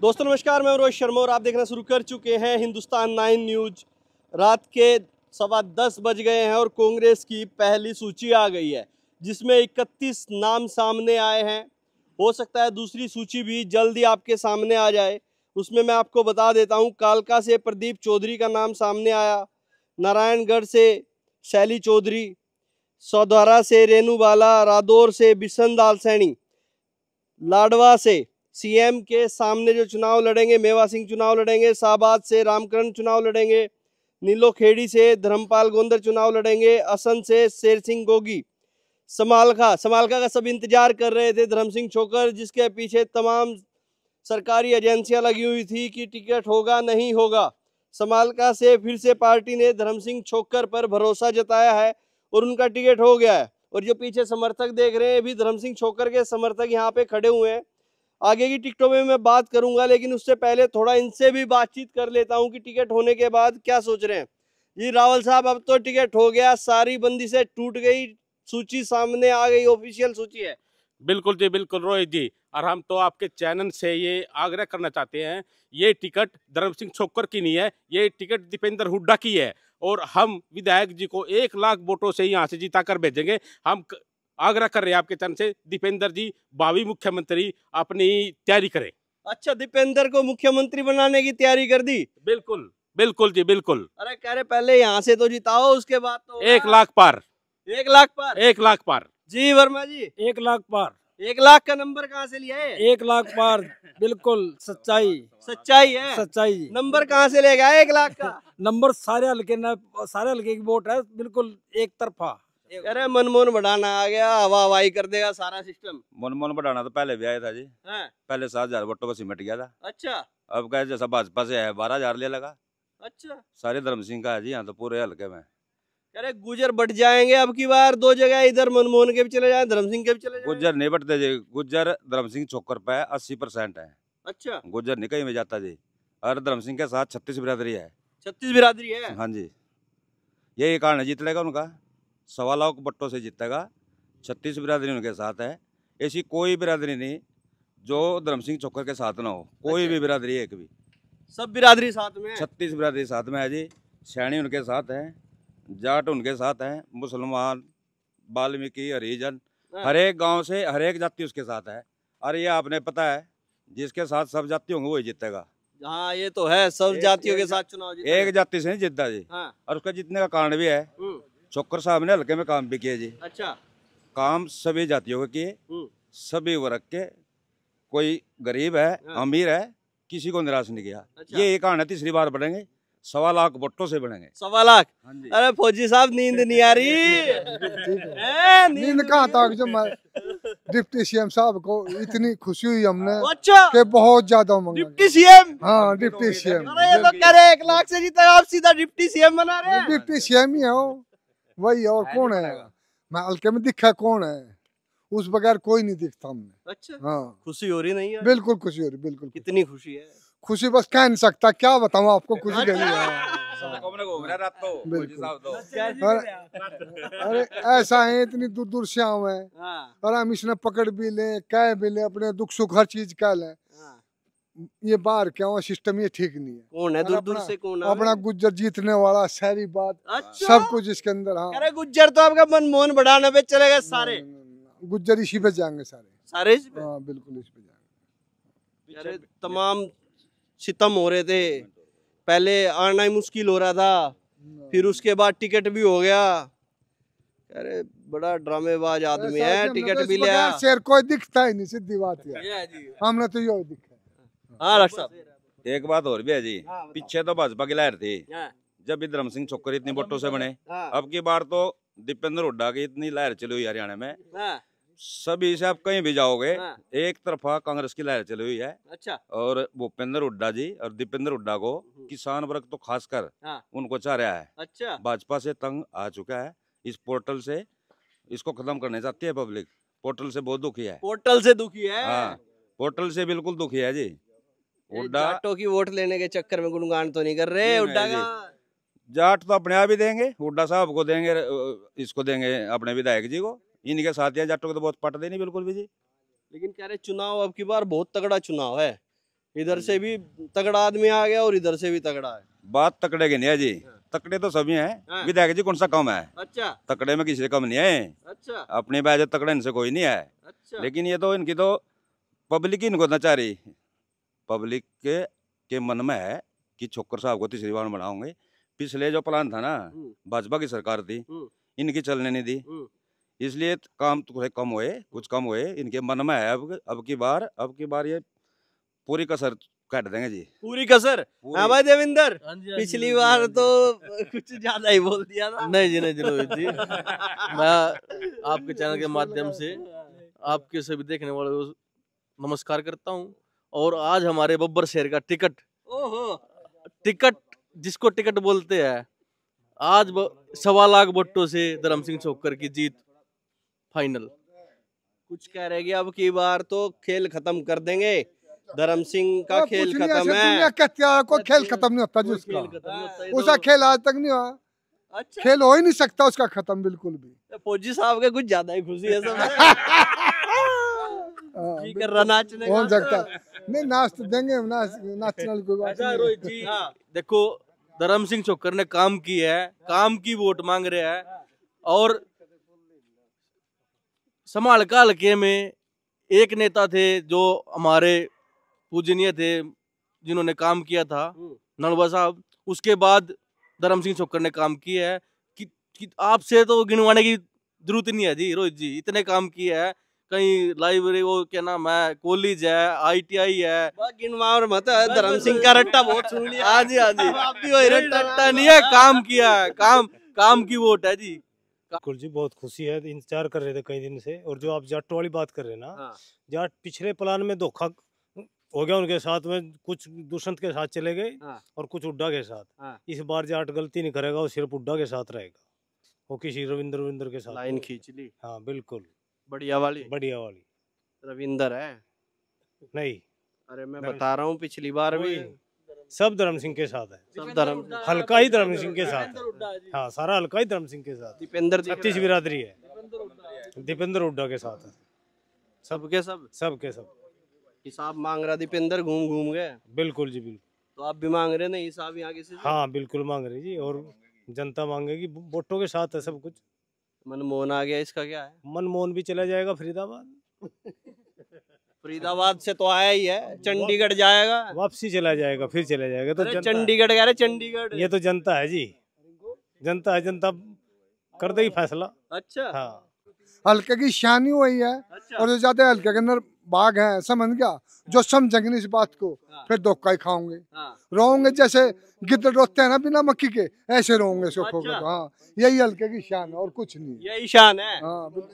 दोस्तों नमस्कार मैं रोहित शर्मा और आप देखना शुरू कर चुके हैं हिंदुस्तान नाइन न्यूज रात के सवा दस बज गए हैं और कांग्रेस की पहली सूची आ गई है जिसमें इकतीस नाम सामने आए हैं हो सकता है दूसरी सूची भी जल्दी आपके सामने आ जाए उसमें मैं आपको बता देता हूँ कालका से प्रदीप चौधरी का नाम सामने आया नारायणगढ़ से शैली चौधरी सौदारा से रेनू बाला रादौर से बिशन दाल सैनी लाडवा से सीएम के सामने जो चुनाव लड़ेंगे मेवा सिंह चुनाव लड़ेंगे शाहबाद से रामकरण चुनाव लड़ेंगे नीलो खेड़ी से धर्मपाल गोंदर चुनाव लड़ेंगे असन से शेर सिंह गोगी समालखा समालखा का सब इंतजार कर रहे थे धर्म सिंह छोकर जिसके पीछे तमाम सरकारी एजेंसियां लगी हुई थी कि टिकट होगा नहीं होगा समालका से फिर से पार्टी ने धर्म सिंह छोकर पर भरोसा जताया है और उनका टिकट हो गया है और जो पीछे समर्थक देख रहे हैं भी धर्म सिंह छोकर के समर्थक यहाँ पे खड़े हुए हैं आगे की टिकटों में मैं बात करूंगा लेकिन उससे पहले थोड़ा इनसे भी बातचीत कर लेता हूं कि टिकट होने के बाद क्या सोच रहे हैं जी रावल साहब अब तो टिकट हो गया सारी बंदी से टूट गई सूची सामने आ गई ऑफिशियल सूची है बिल्कुल जी बिल्कुल रोहित जी और हम तो आपके चैनल से ये आग्रह करना चाहते हैं ये टिकट धर्म सिंह छोकर की नहीं है ये टिकट दीपेंद्र हुड्डा की है और हम विधायक जी को एक लाख वोटों से यहाँ से जीता कर भेजेंगे हम आग्रह कर रहे हैं आपके चरण से दीपेंद्र जी भावी मुख्यमंत्री अपनी तैयारी करें अच्छा दीपेंद्र को मुख्यमंत्री बनाने की तैयारी कर दी बिल्कुल बिल्कुल जी बिल्कुल अरे कह रहे पहले यहाँ से तो जिताओ उसके बाद तो एक हाँ। लाख पार एक लाख पार एक लाख पार जी वर्मा जी एक लाख पार एक लाख का नंबर कहाँ से लिया है एक लाख पार बिल्कुल सच्चाई सच्चाई है सच्चाई नंबर कहाँ से ले गया एक लाख का नंबर सारे हल्के सारे हल्के की वोट है बिल्कुल एक तरफा अरे मनमोहन बढ़ाना आ गया हवा हवाई कर देगा सारा सिस्टम मनमोहन बढ़ाना तो पहले भी आया था जी है? पहले सात हजार वोटो का सिमट गया था अच्छा अब कहे जैसा भाजपा से है बारह हजार ले लगा अच्छा सारे धर्म सिंह का है जी यहाँ तो पूरे हल्के में अरे गुजर बट जाएंगे अब की बार दो जगह इधर मनमोहन के भी चले जाए धर्म सिंह के भी चले गुजर नहीं बटते जी गुजर धर्म सिंह छोकर पे अस्सी परसेंट है अच्छा गुजर नहीं कहीं में जाता जी और धर्म सिंह के साथ छत्तीस बिरादरी है छत्तीस बिरादरी है हाँ जी यही कारण है जीत लेगा उनका सवा लाख बट्टों से जीतेगा छत्तीस बिरादरी उनके साथ है ऐसी कोई बिरादरी नहीं जो धर्म सिंह चौकर के साथ ना हो कोई अच्छा। भी बिरादरी एक भी सब बिरादरी साथ में छत्तीस बिरादरी साथ में है जी सैणी उनके साथ है जाट उनके साथ हैं मुसलमान वाल्मीकि हरिजन हाँ। हर एक गाँव से हर एक जाति उसके साथ है और ये आपने पता है जिसके साथ सब जाति होंगे वही जीतेगा हाँ ये तो है सब जातियों के साथ चुनाव एक जाति से नहीं जीतता जी हाँ। और उसका जीतने का कारण भी है हम्म। चौकर साहब ने हल्के में काम भी किया जी अच्छा काम सभी जातियों के किए हम्म। सभी वर्ग के कोई गरीब है हाँ। अमीर है किसी को निराश नहीं किया अच्छा। ये एक आना तीसरी बार बनेंगे सवा लाख वोटों से बनेंगे सवा लाख हाँ अरे फौजी साहब नींद नहीं आ रही नींद कहाँ था जो डिप्टी सीएम साहब को इतनी खुशी हुई हमने अच्छा के बहुत ज्यादा मंगा डिप्टी सीएम हाँ डिप्टी सीएम अरे ये तो कह रहे एक लाख से जीता आप सीधा डिप्टी सीएम बना रहे डिप्टी सीएम ही है वही और कौन है मैं हल्के में दिखा कौन है उस बगैर कोई नहीं दिखता हमने अच्छा हाँ खुशी हो रही नहीं है बिल्कुल खुशी हो रही बिल्कुल कितनी खुशी है खुशी बस कह नहीं सकता क्या बताऊँ आपको खुशी अच्छा। कह हाँ। तो अच्छा, अरे ऐसा है इतनी दूर दूर से है हाँ। और हम इसने पकड़ भी ले कह भी ले अपने दुख सुख हर चीज कह लें ये बाहर क्या हुआ सिस्टम ये ठीक नहीं है कौन है दूर दूर से कौन है अपना गुज्जर जीतने वाला शहरी बात अच्छा? सब कुछ इसके अंदर हाँ अरे गुज्जर तो आपका मनमोहन बढ़ाने पे चले गए सारे गुज्जर इसी पे जाएंगे सारे सारे हाँ बिल्कुल इस पे जाएंगे अरे तमाम सितम हो रहे थे पहले आना ही मुश्किल हो रहा था फिर उसके बाद टिकट भी हो गया अरे बड़ा ड्रामेबाज आदमी है टिकट तो भी लिया शेर कोई दिखता ही नहीं सीधी बात है हमने तो यही दिखा हाँ डॉक्टर साहब एक बात और भी है जी हाँ, पीछे तो भाजपा की लहर थी हाँ। जब भी धर्म सिंह छोकर इतनी हाँ, वोटों से बने अब की बार तो दीपेंद्र हुड्डा की इतनी लहर चली हुई हरियाणा में सभी से आप कहीं भी जाओगे एक तरफा कांग्रेस की लहर चली हुई है अच्छा और भूपेंद्र हुड्डा जी और दीपेंद्र हुड्डा को हम्म। किसान वर्ग तो खासकर उनको चाह रहा है अच्छा भाजपा से तंग आ चुका है इस पोर्टल से इसको खत्म करने चाहती है पब्लिक पोर्टल से बहुत दुखी है पोर्टल से दुखी है हाँ पोर्टल से बिल्कुल दुखी है जी जाटो की वोट लेने के चक्कर में गुणगान तो नहीं कर रहे उड्डा का जाट तो अपने आप ही देंगे हुड्डा साहब को देंगे इसको देंगे अपने विधायक जी को इनके साथियां जाटो को तो बहुत पट देनी बिल्कुल भी जी लेकिन कह रहे चुनाव अब की बार बहुत तगड़ा चुनाव है इधर से भी तगड़ा आदमी आ गया और इधर से भी तगड़ा है बात तकड़े की नहीं है जी हाँ। तकड़े तो सभी हैं हाँ। विधायक जी कौन सा कम है अच्छा तकड़े में किसी से कम नहीं है अच्छा अपने बाजे तकड़े इनसे कोई नहीं है अच्छा लेकिन ये तो इनकी तो पब्लिक ही इनको नचारी पब्लिक के, के मन में है कि छोकर साहब को तीसरी तो बार बनाओगे पिछले जो प्लान था ना हम्म। भाजपा की सरकार थी हम्म। इनकी चलने नहीं दी हम्म। इसलिए काम थोड़े कम हुए कुछ कम हुए इनके मन में है अब अब की बार अब की बार ये पूरी कसर काट देंगे जी पूरी कसर हाँ भाई देविंदर हाँ हाँ पिछली हाँ बार तो कुछ ज्यादा ही बोल दिया था नहीं जी नहीं जी रोहित जी मैं आपके चैनल के माध्यम से आपके सभी देखने वालों को नमस्कार करता हूँ और आज हमारे बब्बर शेर का टिकट ओहो टिकट जिसको टिकट बोलते हैं आज सवा लाख बट्टो से धर्म सिंह छोकर की जीत फाइनल कुछ कह रहे अब की बार तो खेल खत्म कर देंगे धर्म सिंह का खेल खत्म है को खेल खत्म नहीं होता जिसका तो उसका खेल आज तक नहीं हुआ अच्छा। खेल हो ही नहीं सकता उसका खत्म बिल्कुल भी तो फौजी साहब के कुछ ज्यादा ही खुशी है सब हाँ, ठीक है रनाचने सकता नहीं नाच तो देंगे नेशनल नाचने बात अच्छा रोहित जी हाँ। देखो धर्म सिंह चोकर ने काम किया है काम की वोट मांग रहे हैं और समाल का हल्के में एक नेता थे जो हमारे पूजनीय थे जिन्होंने काम किया था हम्म। नलवा साहब उसके बाद धर्म सिंह चोकर ने काम किया है कि, कि आपसे तो गिनवाने की जरूरत नहीं है जी रोहित जी इतने काम किया है कहीं लाइब्रेरी वो क्या नाम है कॉलेज है आईटीआई है मत धर्म सिंह का रट्टा बहुत सुन लिया हाँ जी हाँ जी आप भी वही रट्टा नहीं है काम किया है काम काम की वोट है जी कुल जी बहुत खुशी है इंतजार कर रहे थे कई दिन से और जो आप जाट वाली बात कर रहे हैं ना हाँ। जाट पिछले प्लान में धोखा हो गया उनके साथ में कुछ दुष्यंत के साथ चले गए हाँ। और कुछ उड्डा के साथ हाँ। इस बार जाट गलती नहीं करेगा वो सिर्फ उड्डा के साथ रहेगा वो किसी रविंद्र रविंद्र के साथ लाइन खींच ली हाँ बिल्कुल बढ़िया वाली बढ़िया वाली रविंदर है नहीं अरे मैं बता रहा हूँ पिछली बार भी सब धर्म सिंह के साथ है सब धर्म हल्का ही धर्म सिंह के साथ है हाँ सारा हल्का ही धर्म सिंह के साथ दीपेंद्र छत्तीस बिरादरी है दीपेंद्र हुड्डा के साथ है सबके सब सबके सब हिसाब मांग रहा दीपेंद्र घूम घूम गए बिल्कुल जी बिल्कुल तो आप भी मांग रहे नहीं हिसाब यहाँ किसी हाँ बिल्कुल मांग रहे जी और जनता मांगेगी वोटों के साथ है सब कुछ मनमोहन आ गया इसका क्या है मनमोहन भी चला जाएगा फरीदाबाद फरीदाबाद से तो आया ही है चंडीगढ़ जाएगा वापसी चला जाएगा फिर चला जाएगा तो चंडीगढ़ कह रहे चंडीगढ़ ये तो जनता है जी जनता है जनता कर देगी फैसला अच्छा हाँ हल्के की शानी वही है अच्छा। और जो हैं हल्के के अंदर बाघ है समझ गया जो हाँ। समझेंगे इस बात को हाँ। फिर धोखा ही खाओगे हाँ। रोंगे जैसे गिद्ध रोते हैं ना बिना मक्की के ऐसे रोंगे सुखोगे अच्छा। तो, हाँ यही हल्के की शान है और कुछ नहीं यही शान है हाँ